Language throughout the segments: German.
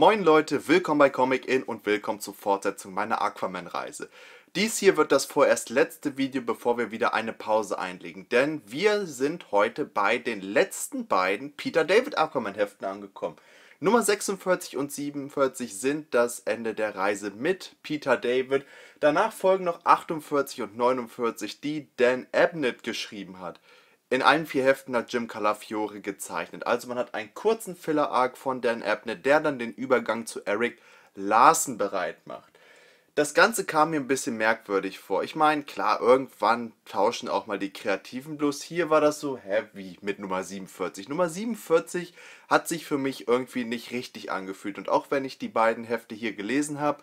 Moin Leute, willkommen bei Comic In und willkommen zur Fortsetzung meiner Aquaman-Reise. Dies hier wird das vorerst letzte Video, bevor wir wieder eine Pause einlegen, denn wir sind heute bei den letzten beiden Peter David Aquaman-Heften angekommen. Nummer 46 und 47 sind das Ende der Reise mit Peter David. Danach folgen noch 48 und 49, die Dan Abnett geschrieben hat. In allen vier Heften hat Jim Calafiore gezeichnet. Also man hat einen kurzen Filler-Arc von Dan Abnett, der dann den Übergang zu Eric Larsen bereit macht. Das Ganze kam mir ein bisschen merkwürdig vor. Ich meine, klar, irgendwann tauschen auch mal die Kreativen, bloß hier war das so heavy mit Nummer 47. Nummer 47 hat sich für mich irgendwie nicht richtig angefühlt und auch wenn ich die beiden Hefte hier gelesen habe,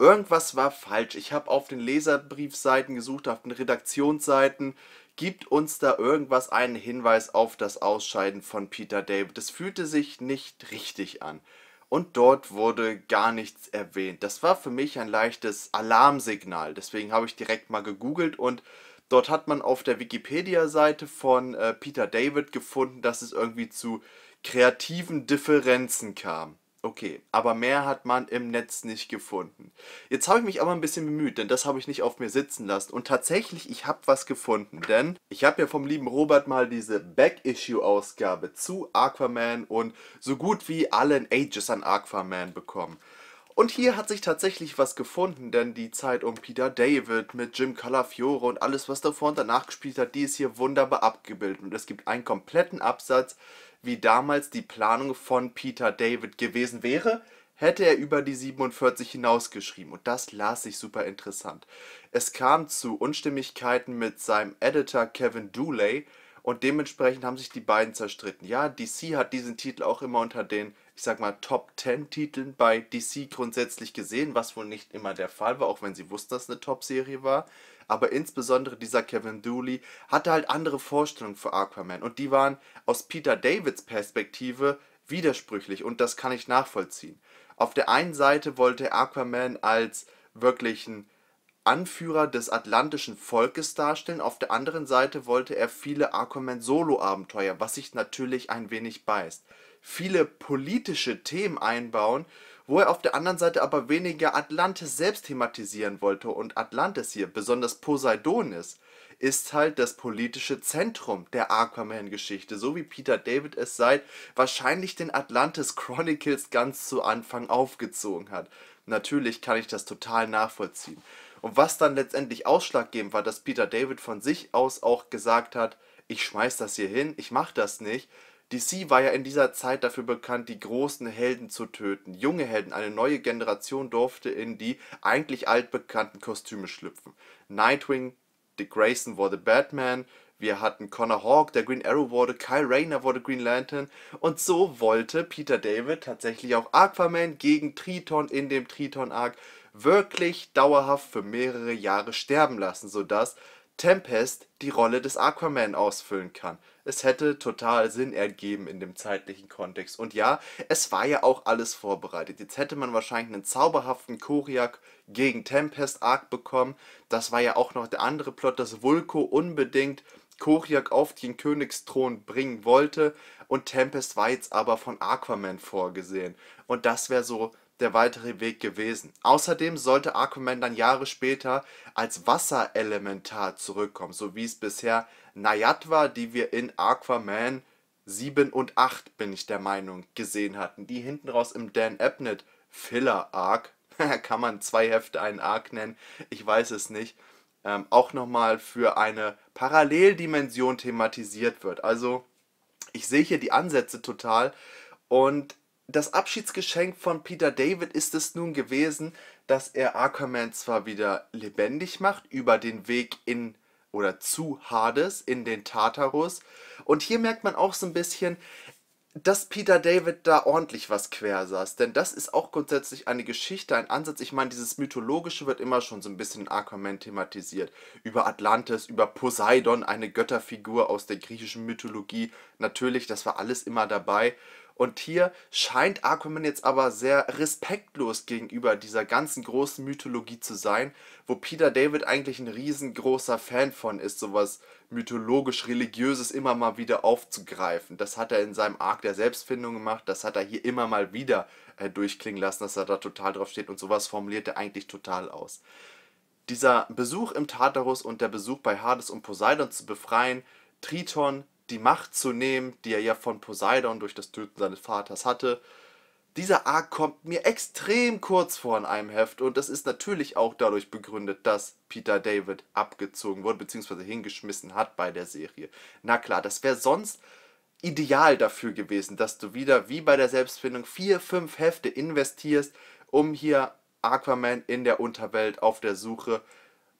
irgendwas war falsch. Ich habe auf den Leserbriefseiten gesucht, auf den Redaktionsseiten, gibt uns da irgendwas einen Hinweis auf das Ausscheiden von Peter David. Das fühlte sich nicht richtig an. Und dort wurde gar nichts erwähnt. Das war für mich ein leichtes Alarmsignal. Deswegen habe ich direkt mal gegoogelt und dort hat man auf der Wikipedia-Seite von äh, Peter David gefunden, dass es irgendwie zu kreativen Differenzen kam. Okay, aber mehr hat man im Netz nicht gefunden. Jetzt habe ich mich aber ein bisschen bemüht, denn das habe ich nicht auf mir sitzen lassen. Und tatsächlich, ich habe was gefunden, denn ich habe ja vom lieben Robert mal diese Back-Issue-Ausgabe zu Aquaman und so gut wie allen Ages an Aquaman bekommen. Und hier hat sich tatsächlich was gefunden, denn die Zeit um Peter David mit Jim Calafiore und alles, was davor und danach gespielt hat, die ist hier wunderbar abgebildet. Und es gibt einen kompletten Absatz, wie damals die Planung von Peter David gewesen wäre, hätte er über die 47 hinausgeschrieben. Und das las ich super interessant. Es kam zu Unstimmigkeiten mit seinem Editor Kevin Dooley, und dementsprechend haben sich die beiden zerstritten. Ja, DC hat diesen Titel auch immer unter den ich sag mal, Top 10 Titeln bei DC grundsätzlich gesehen, was wohl nicht immer der Fall war, auch wenn sie wussten, dass es eine Top-Serie war. Aber insbesondere dieser Kevin Dooley hatte halt andere Vorstellungen für Aquaman und die waren aus Peter Davids Perspektive widersprüchlich und das kann ich nachvollziehen. Auf der einen Seite wollte Aquaman als wirklichen Anführer des atlantischen Volkes darstellen, auf der anderen Seite wollte er viele Aquaman Solo-Abenteuer, was sich natürlich ein wenig beißt viele politische Themen einbauen, wo er auf der anderen Seite aber weniger Atlantis selbst thematisieren wollte und Atlantis hier, besonders Poseidonis, ist halt das politische Zentrum der Aquaman-Geschichte, so wie Peter David es seit wahrscheinlich den Atlantis Chronicles ganz zu Anfang aufgezogen hat. Natürlich kann ich das total nachvollziehen. Und was dann letztendlich ausschlaggebend war, dass Peter David von sich aus auch gesagt hat, ich schmeiß das hier hin, ich mach das nicht, DC war ja in dieser Zeit dafür bekannt, die großen Helden zu töten. Junge Helden, eine neue Generation durfte in die eigentlich altbekannten Kostüme schlüpfen. Nightwing, Dick Grayson wurde Batman, wir hatten Connor Hawk, der Green Arrow wurde, Kyle Rayner wurde Green Lantern und so wollte Peter David tatsächlich auch Aquaman gegen Triton in dem Triton-Arc wirklich dauerhaft für mehrere Jahre sterben lassen, sodass Tempest die Rolle des Aquaman ausfüllen kann es hätte total Sinn ergeben in dem zeitlichen Kontext. Und ja, es war ja auch alles vorbereitet. Jetzt hätte man wahrscheinlich einen zauberhaften Koriak gegen Tempest Arc bekommen. Das war ja auch noch der andere Plot, dass Vulko unbedingt Koriak auf den Königsthron bringen wollte und Tempest war jetzt aber von Aquaman vorgesehen. Und das wäre so der weitere Weg gewesen. Außerdem sollte Aquaman dann Jahre später als Wasserelementar zurückkommen, so wie es bisher Nayat war, die wir in Aquaman 7 und 8, bin ich der Meinung, gesehen hatten, die hinten raus im Dan Abnett Filler Arc, kann man zwei Hefte einen Arc nennen, ich weiß es nicht, ähm, auch nochmal für eine Paralleldimension thematisiert wird. Also ich sehe hier die Ansätze total und das Abschiedsgeschenk von Peter David ist es nun gewesen, dass er Aquaman zwar wieder lebendig macht über den Weg in oder zu Hades in den Tartarus und hier merkt man auch so ein bisschen, dass Peter David da ordentlich was quer saß, denn das ist auch grundsätzlich eine Geschichte, ein Ansatz. Ich meine, dieses Mythologische wird immer schon so ein bisschen in Aquaman thematisiert. Über Atlantis, über Poseidon, eine Götterfigur aus der griechischen Mythologie. Natürlich, das war alles immer dabei. Und hier scheint Aquaman jetzt aber sehr respektlos gegenüber dieser ganzen großen Mythologie zu sein, wo Peter David eigentlich ein riesengroßer Fan von ist, sowas mythologisch-religiöses immer mal wieder aufzugreifen. Das hat er in seinem Arc der Selbstfindung gemacht, das hat er hier immer mal wieder äh, durchklingen lassen, dass er da total drauf steht und sowas formuliert er eigentlich total aus. Dieser Besuch im Tartarus und der Besuch bei Hades um Poseidon zu befreien, Triton, die Macht zu nehmen, die er ja von Poseidon durch das Töten seines Vaters hatte. Dieser Arc kommt mir extrem kurz vor in einem Heft und das ist natürlich auch dadurch begründet, dass Peter David abgezogen wurde bzw. hingeschmissen hat bei der Serie. Na klar, das wäre sonst ideal dafür gewesen, dass du wieder wie bei der Selbstfindung vier, fünf Hefte investierst, um hier Aquaman in der Unterwelt auf der Suche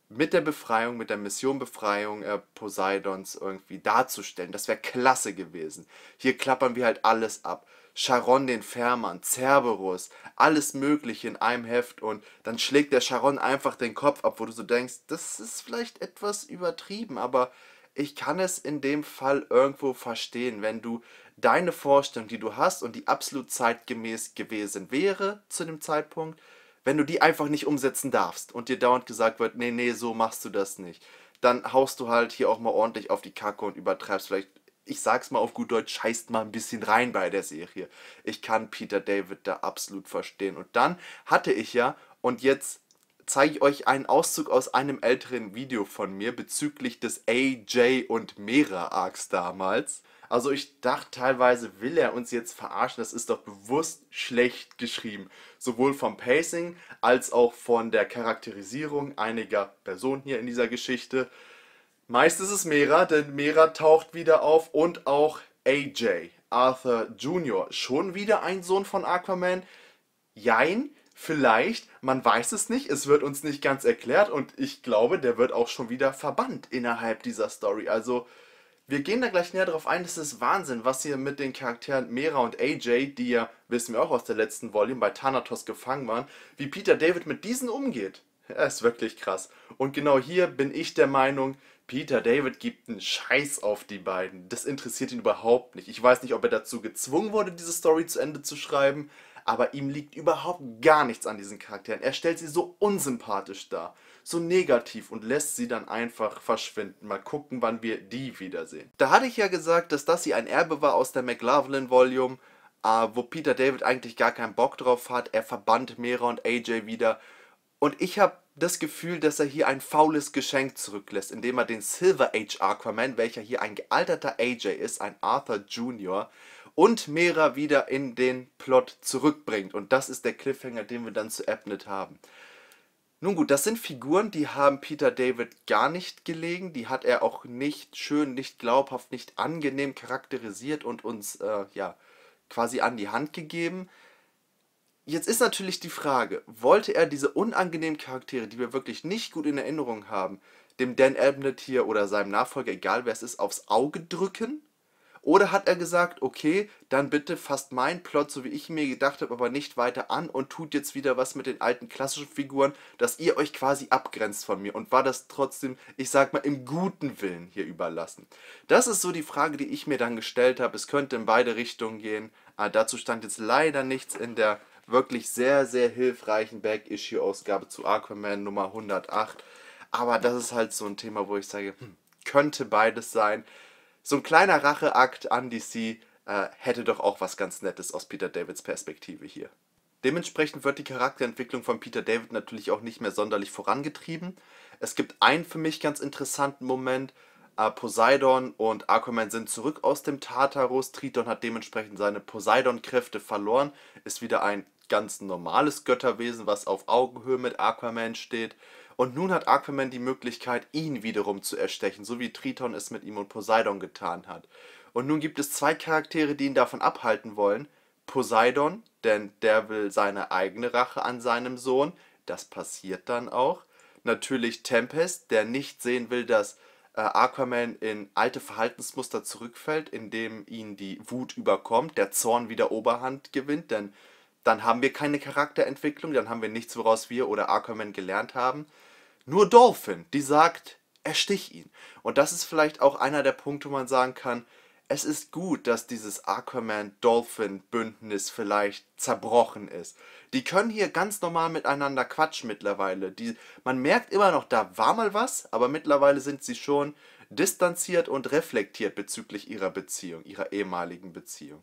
mit der Befreiung, mit der Mission Befreiung äh, Poseidons irgendwie darzustellen. Das wäre klasse gewesen. Hier klappern wir halt alles ab. Charon den Fährmann, Cerberus, alles Mögliche in einem Heft und dann schlägt der Charon einfach den Kopf ab, wo du so denkst, das ist vielleicht etwas übertrieben, aber ich kann es in dem Fall irgendwo verstehen, wenn du deine Vorstellung, die du hast und die absolut zeitgemäß gewesen wäre zu dem Zeitpunkt, wenn du die einfach nicht umsetzen darfst und dir dauernd gesagt wird, nee, nee, so machst du das nicht, dann haust du halt hier auch mal ordentlich auf die Kacke und übertreibst vielleicht, ich sag's mal auf gut Deutsch, scheißt mal ein bisschen rein bei der Serie. Ich kann Peter David da absolut verstehen. Und dann hatte ich ja, und jetzt zeige ich euch einen Auszug aus einem älteren Video von mir bezüglich des AJ und Mera Arcs damals. Also ich dachte teilweise, will er uns jetzt verarschen? Das ist doch bewusst schlecht geschrieben. Sowohl vom Pacing als auch von der Charakterisierung einiger Personen hier in dieser Geschichte. Meist ist es Mera, denn Mera taucht wieder auf und auch AJ, Arthur Jr., schon wieder ein Sohn von Aquaman. Jein, vielleicht, man weiß es nicht, es wird uns nicht ganz erklärt und ich glaube, der wird auch schon wieder verbannt innerhalb dieser Story. Also wir gehen da gleich näher drauf ein, das ist Wahnsinn, was hier mit den Charakteren Mera und AJ, die ja, wissen wir auch aus der letzten Volume, bei Thanatos gefangen waren, wie Peter David mit diesen umgeht. Er ist wirklich krass. Und genau hier bin ich der Meinung, Peter David gibt einen Scheiß auf die beiden. Das interessiert ihn überhaupt nicht. Ich weiß nicht, ob er dazu gezwungen wurde, diese Story zu Ende zu schreiben, aber ihm liegt überhaupt gar nichts an diesen Charakteren. Er stellt sie so unsympathisch dar, so negativ und lässt sie dann einfach verschwinden. Mal gucken, wann wir die wiedersehen. Da hatte ich ja gesagt, dass das hier ein Erbe war aus der McLaughlin Volume, äh, wo Peter David eigentlich gar keinen Bock drauf hat. Er verbannt Mera und AJ wieder. Und ich habe das Gefühl, dass er hier ein faules Geschenk zurücklässt, indem er den Silver Age Aquaman, welcher hier ein gealterter AJ ist, ein Arthur Jr., und Mera wieder in den Plot zurückbringt. Und das ist der Cliffhanger, den wir dann zu Abnett haben. Nun gut, das sind Figuren, die haben Peter David gar nicht gelegen. Die hat er auch nicht schön, nicht glaubhaft, nicht angenehm charakterisiert und uns äh, ja quasi an die Hand gegeben. Jetzt ist natürlich die Frage, wollte er diese unangenehmen Charaktere, die wir wirklich nicht gut in Erinnerung haben, dem Dan Abnett hier oder seinem Nachfolger, egal wer es ist, aufs Auge drücken? Oder hat er gesagt, okay, dann bitte fasst meinen Plot, so wie ich mir gedacht habe, aber nicht weiter an und tut jetzt wieder was mit den alten klassischen Figuren, dass ihr euch quasi abgrenzt von mir und war das trotzdem, ich sag mal, im guten Willen hier überlassen? Das ist so die Frage, die ich mir dann gestellt habe. Es könnte in beide Richtungen gehen. Ah, dazu stand jetzt leider nichts in der wirklich sehr, sehr hilfreichen Back-Issue-Ausgabe zu Aquaman Nummer 108. Aber das ist halt so ein Thema, wo ich sage, hm, könnte beides sein so ein kleiner Racheakt an DC äh, hätte doch auch was ganz Nettes aus Peter Davids Perspektive hier. Dementsprechend wird die Charakterentwicklung von Peter David natürlich auch nicht mehr sonderlich vorangetrieben. Es gibt einen für mich ganz interessanten Moment. Äh, Poseidon und Aquaman sind zurück aus dem Tartarus. Triton hat dementsprechend seine Poseidon-Kräfte verloren, ist wieder ein ganz normales Götterwesen, was auf Augenhöhe mit Aquaman steht. Und nun hat Aquaman die Möglichkeit, ihn wiederum zu erstechen, so wie Triton es mit ihm und Poseidon getan hat. Und nun gibt es zwei Charaktere, die ihn davon abhalten wollen. Poseidon, denn der will seine eigene Rache an seinem Sohn. Das passiert dann auch. Natürlich Tempest, der nicht sehen will, dass äh, Aquaman in alte Verhaltensmuster zurückfällt, indem ihn die Wut überkommt, der Zorn wieder Oberhand gewinnt, denn dann haben wir keine Charakterentwicklung, dann haben wir nichts, woraus wir oder Aquaman gelernt haben. Nur Dolphin, die sagt, erstich ihn. Und das ist vielleicht auch einer der Punkte, wo man sagen kann, es ist gut, dass dieses Aquaman-Dolphin-Bündnis vielleicht zerbrochen ist. Die können hier ganz normal miteinander quatschen mittlerweile. Die, man merkt immer noch, da war mal was, aber mittlerweile sind sie schon distanziert und reflektiert bezüglich ihrer Beziehung, ihrer ehemaligen Beziehung.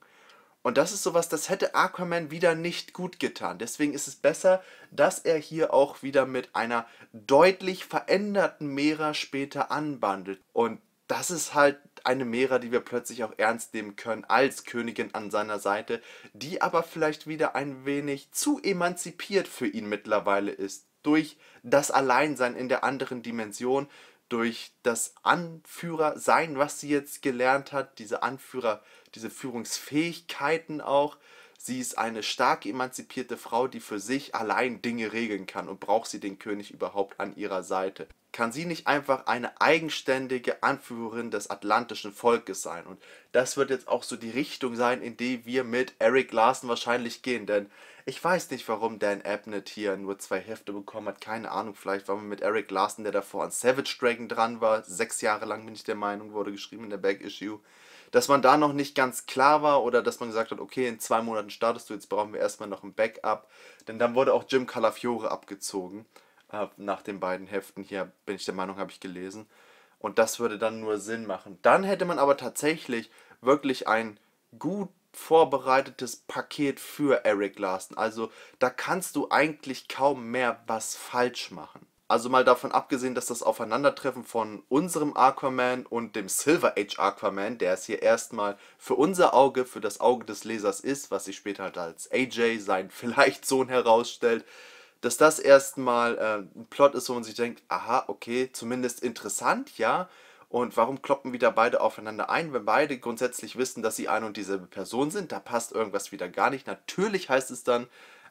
Und das ist sowas, das hätte Aquaman wieder nicht gut getan. Deswegen ist es besser, dass er hier auch wieder mit einer deutlich veränderten Mera später anbandelt. Und das ist halt eine Mera, die wir plötzlich auch ernst nehmen können als Königin an seiner Seite, die aber vielleicht wieder ein wenig zu emanzipiert für ihn mittlerweile ist. Durch das Alleinsein in der anderen Dimension, durch das Anführersein, was sie jetzt gelernt hat, diese Anführer- diese Führungsfähigkeiten auch. Sie ist eine stark emanzipierte Frau, die für sich allein Dinge regeln kann und braucht sie den König überhaupt an ihrer Seite. Kann sie nicht einfach eine eigenständige Anführerin des atlantischen Volkes sein? Und das wird jetzt auch so die Richtung sein, in die wir mit Eric Larson wahrscheinlich gehen, denn ich weiß nicht, warum Dan Abnett hier nur zwei Hefte bekommen hat, keine Ahnung, vielleicht war man mit Eric Larson, der davor an Savage Dragon dran war, sechs Jahre lang bin ich der Meinung, wurde geschrieben in der Back-Issue, dass man da noch nicht ganz klar war oder dass man gesagt hat, okay, in zwei Monaten startest du, jetzt brauchen wir erstmal noch ein Backup. Denn dann wurde auch Jim Calafiore abgezogen äh, nach den beiden Heften. Hier bin ich der Meinung, habe ich gelesen. Und das würde dann nur Sinn machen. Dann hätte man aber tatsächlich wirklich ein gut vorbereitetes Paket für Eric Larson. Also da kannst du eigentlich kaum mehr was falsch machen. Also mal davon abgesehen, dass das Aufeinandertreffen von unserem Aquaman und dem Silver Age Aquaman, der es hier erstmal für unser Auge, für das Auge des Lesers ist, was sich später halt als AJ, sein vielleicht Sohn, herausstellt, dass das erstmal äh, ein Plot ist, wo man sich denkt, aha, okay, zumindest interessant, ja. Und warum kloppen wieder beide aufeinander ein, wenn beide grundsätzlich wissen, dass sie eine und dieselbe Person sind? Da passt irgendwas wieder gar nicht. Natürlich heißt es dann,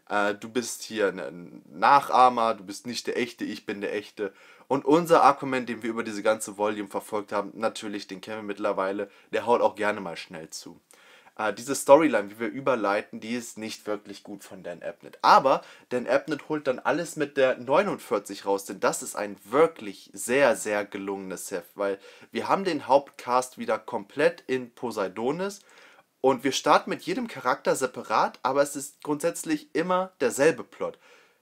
äh, du bist hier ein Nachahmer, du bist nicht der Echte, ich bin der Echte. Und unser Argument, den wir über diese ganze Volume verfolgt haben, natürlich, den kennen wir mittlerweile, der haut auch gerne mal schnell zu. Äh, diese Storyline, wie wir überleiten, die ist nicht wirklich gut von Dan Abnett. Aber Dan Abnett holt dann alles mit der 49 raus, denn das ist ein wirklich sehr, sehr gelungenes Heft, weil wir haben den Hauptcast wieder komplett in Poseidonis, und wir starten mit jedem Charakter separat, aber es ist grundsätzlich immer derselbe Plot.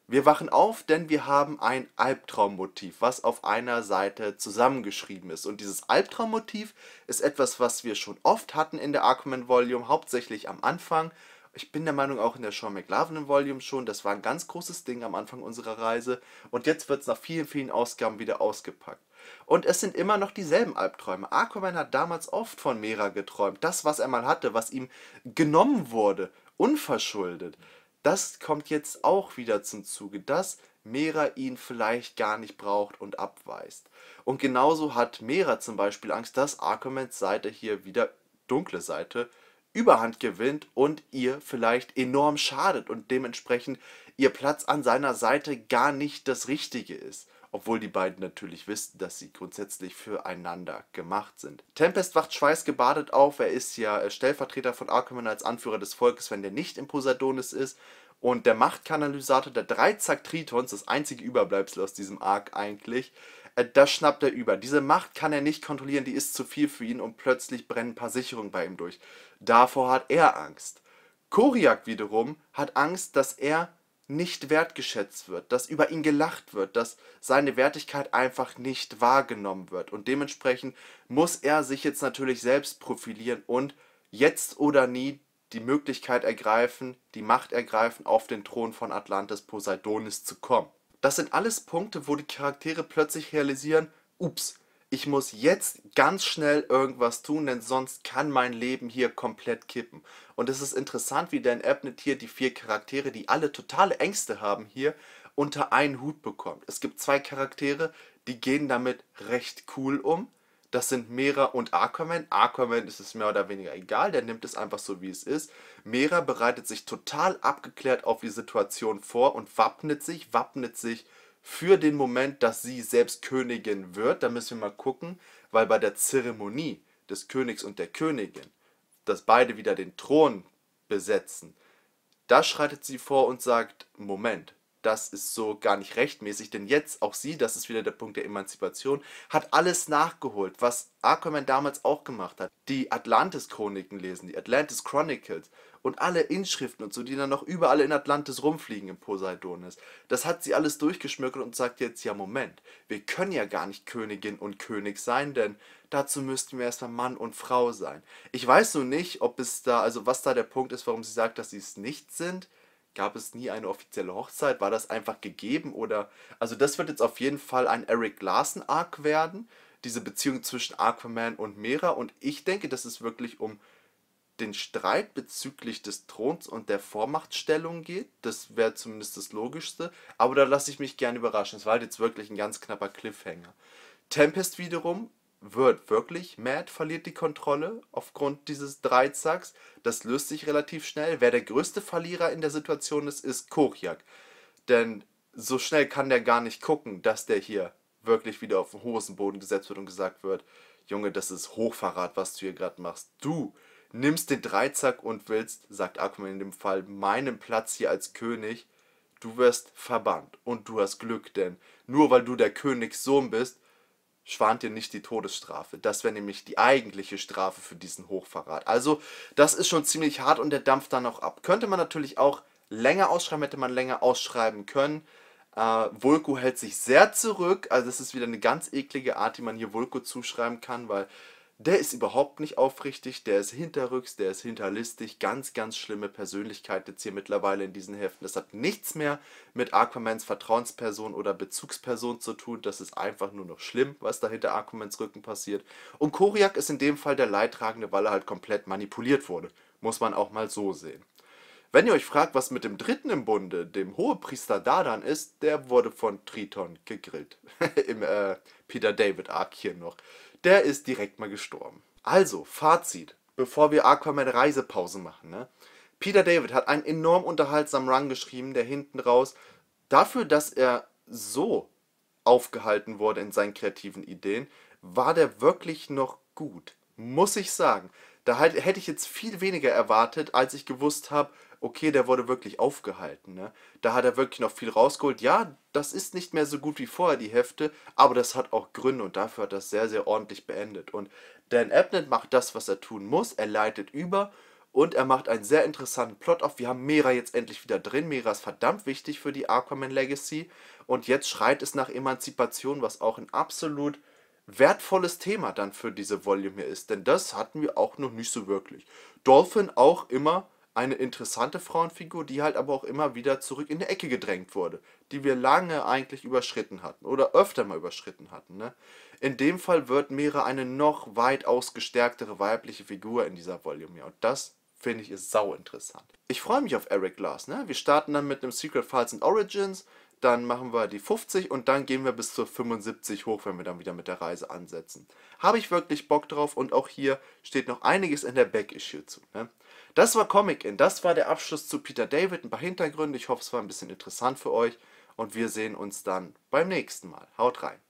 Wir wachen auf, denn wir haben ein Albtraummotiv, was auf einer Seite zusammengeschrieben ist. Und dieses Albtraummotiv ist etwas, was wir schon oft hatten in der Arkman Volume, hauptsächlich am Anfang. Ich bin der Meinung, auch in der Sean McLaughlin Volume schon. Das war ein ganz großes Ding am Anfang unserer Reise. Und jetzt wird es nach vielen, vielen Ausgaben wieder ausgepackt. Und es sind immer noch dieselben Albträume. Aquaman hat damals oft von Mera geträumt. Das, was er mal hatte, was ihm genommen wurde, unverschuldet, das kommt jetzt auch wieder zum Zuge, dass Mera ihn vielleicht gar nicht braucht und abweist. Und genauso hat Mera zum Beispiel Angst, dass Aquamans Seite hier wieder dunkle Seite Überhand gewinnt und ihr vielleicht enorm schadet und dementsprechend ihr Platz an seiner Seite gar nicht das Richtige ist obwohl die beiden natürlich wissen, dass sie grundsätzlich füreinander gemacht sind. Tempest wacht schweißgebadet auf, er ist ja äh, Stellvertreter von Arkhamon als Anführer des Volkes, wenn der nicht im Posadonis ist. Und der Machtkanalysator der Dreizack Tritons, das einzige Überbleibsel aus diesem Arc eigentlich, äh, das schnappt er über. Diese Macht kann er nicht kontrollieren, die ist zu viel für ihn und plötzlich brennen ein paar Sicherungen bei ihm durch. Davor hat er Angst. Koriak wiederum hat Angst, dass er nicht wertgeschätzt wird, dass über ihn gelacht wird, dass seine Wertigkeit einfach nicht wahrgenommen wird. Und dementsprechend muss er sich jetzt natürlich selbst profilieren und jetzt oder nie die Möglichkeit ergreifen, die Macht ergreifen, auf den Thron von Atlantis Poseidonis zu kommen. Das sind alles Punkte, wo die Charaktere plötzlich realisieren, ups, ich muss jetzt ganz schnell irgendwas tun, denn sonst kann mein Leben hier komplett kippen. Und es ist interessant, wie Dan Abnett hier die vier Charaktere, die alle totale Ängste haben hier, unter einen Hut bekommt. Es gibt zwei Charaktere, die gehen damit recht cool um. Das sind Mera und Aquaman. Aquaman ist es mehr oder weniger egal, der nimmt es einfach so, wie es ist. Mera bereitet sich total abgeklärt auf die Situation vor und wappnet sich, wappnet sich für den Moment, dass sie selbst Königin wird. Da müssen wir mal gucken, weil bei der Zeremonie des Königs und der Königin, dass beide wieder den Thron besetzen, da schreitet sie vor und sagt, Moment, das ist so gar nicht rechtmäßig, denn jetzt auch sie, das ist wieder der Punkt der Emanzipation, hat alles nachgeholt, was Aquaman damals auch gemacht hat. Die Atlantis-Chroniken lesen, die Atlantis Chronicles und alle Inschriften und so, die dann noch überall in Atlantis rumfliegen im Poseidonis. Das hat sie alles durchgeschmückelt und sagt jetzt, ja Moment, wir können ja gar nicht Königin und König sein, denn dazu müssten wir erstmal Mann und Frau sein. Ich weiß nur nicht, ob es da, also was da der Punkt ist, warum sie sagt, dass sie es nicht sind gab es nie eine offizielle Hochzeit? War das einfach gegeben oder also das wird jetzt auf jeden Fall ein Eric Larsen Arc werden, diese Beziehung zwischen Aquaman und Mera und ich denke, dass es wirklich um den Streit bezüglich des Throns und der Vormachtstellung geht. Das wäre zumindest das Logischste. Aber da lasse ich mich gerne überraschen. Es war halt jetzt wirklich ein ganz knapper Cliffhanger. Tempest wiederum wird wirklich. Matt verliert die Kontrolle aufgrund dieses Dreizacks. Das löst sich relativ schnell. Wer der größte Verlierer in der Situation ist, ist Kokiak. Denn so schnell kann der gar nicht gucken, dass der hier wirklich wieder auf den Hosenboden gesetzt wird und gesagt wird, Junge, das ist Hochverrat, was du hier gerade machst. Du nimmst den Dreizack und willst, sagt Aquaman in dem Fall, meinen Platz hier als König. Du wirst verbannt und du hast Glück, denn nur weil du der Königssohn bist, schwant ihr nicht die Todesstrafe. Das wäre nämlich die eigentliche Strafe für diesen Hochverrat. Also das ist schon ziemlich hart und der dampft dann auch ab. Könnte man natürlich auch länger ausschreiben, hätte man länger ausschreiben können. Äh, Vulko hält sich sehr zurück, also das ist wieder eine ganz eklige Art, die man hier Vulko zuschreiben kann, weil der ist überhaupt nicht aufrichtig, der ist hinterrücks, der ist hinterlistig. Ganz, ganz schlimme Persönlichkeit jetzt hier mittlerweile in diesen Heften. Das hat nichts mehr mit Aquamans Vertrauensperson oder Bezugsperson zu tun. Das ist einfach nur noch schlimm, was da hinter Aquamans Rücken passiert. Und Koriak ist in dem Fall der Leidtragende, weil er halt komplett manipuliert wurde. Muss man auch mal so sehen. Wenn ihr euch fragt, was mit dem dritten im Bunde, dem Hohepriester Dadan ist, der wurde von Triton gegrillt. Im äh, Peter David Arc hier noch der ist direkt mal gestorben. Also, Fazit, bevor wir Aquaman Reisepause machen, ne? Peter David hat einen enorm unterhaltsamen Run geschrieben, der hinten raus, dafür, dass er so aufgehalten wurde in seinen kreativen Ideen, war der wirklich noch gut. Muss ich sagen. Da halt, hätte ich jetzt viel weniger erwartet, als ich gewusst habe, okay, der wurde wirklich aufgehalten. Ne? Da hat er wirklich noch viel rausgeholt. Ja, das ist nicht mehr so gut wie vorher, die Hefte, aber das hat auch Gründe und dafür hat das sehr, sehr ordentlich beendet. Und Dan Abnett macht das, was er tun muss. Er leitet über und er macht einen sehr interessanten Plot auf. Wir haben Mera jetzt endlich wieder drin. Mera ist verdammt wichtig für die Aquaman Legacy. Und jetzt schreit es nach Emanzipation, was auch ein absolut wertvolles Thema dann für diese Volume hier ist, denn das hatten wir auch noch nicht so wirklich. Dolphin auch immer eine interessante Frauenfigur, die halt aber auch immer wieder zurück in die Ecke gedrängt wurde, die wir lange eigentlich überschritten hatten oder öfter mal überschritten hatten. Ne? In dem Fall wird Mera eine noch weitaus gestärktere weibliche Figur in dieser Volume hier und das finde ich ist sau interessant. Ich freue mich auf Eric Glass. Ne? Wir starten dann mit einem Secret Files and Origins, dann machen wir die 50 und dann gehen wir bis zur 75 hoch, wenn wir dann wieder mit der Reise ansetzen. Habe ich wirklich Bock drauf und auch hier steht noch einiges in der Back-Issue zu. Ne? Das war Comic In, das war der Abschluss zu Peter David, ein paar Hintergründe. Ich hoffe, es war ein bisschen interessant für euch und wir sehen uns dann beim nächsten Mal. Haut rein!